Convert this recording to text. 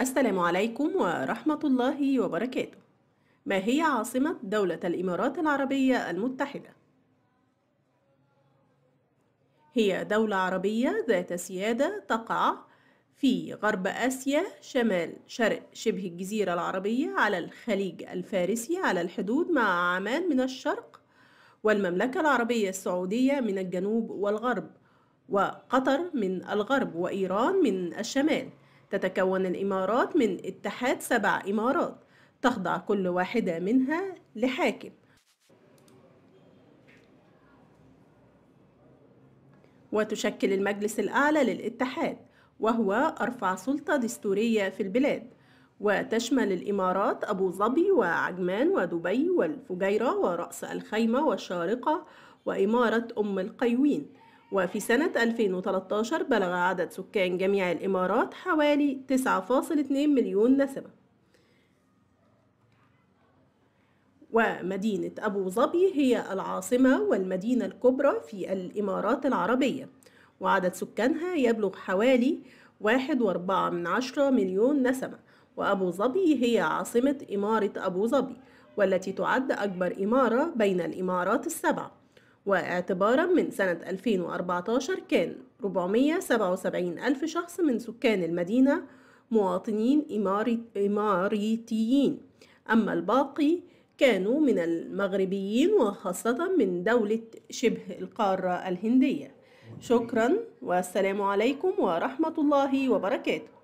السلام عليكم ورحمة الله وبركاته ما هي عاصمة دولة الإمارات العربية المتحدة؟ هي دولة عربية ذات سيادة تقع في غرب آسيا شمال شرق شبه الجزيرة العربية على الخليج الفارسي على الحدود مع عمان من الشرق والمملكة العربية السعودية من الجنوب والغرب وقطر من الغرب وإيران من الشمال تتكون الإمارات من اتحاد سبع إمارات تخضع كل واحدة منها لحاكم وتشكل المجلس الأعلى للاتحاد وهو أرفع سلطة دستورية في البلاد وتشمل الإمارات أبو ظبي وعجمان ودبي والفجيرة ورأس الخيمة والشارقة وإمارة أم القيوين وفي سنة 2013 بلغ عدد سكان جميع الإمارات حوالي 9.2 مليون نسمة ومدينة أبو ظبي هي العاصمة والمدينة الكبرى في الإمارات العربية وعدد سكانها يبلغ حوالي 1.4 من مليون نسمة وأبو ظبي هي عاصمة إمارة أبو ظبي والتي تعد أكبر إمارة بين الإمارات السبعة واعتبارا من سنة 2014 كان 477 ألف شخص من سكان المدينة مواطنين إماريتيين أما الباقي كانوا من المغربيين وخاصة من دولة شبه القارة الهندية شكرا والسلام عليكم ورحمة الله وبركاته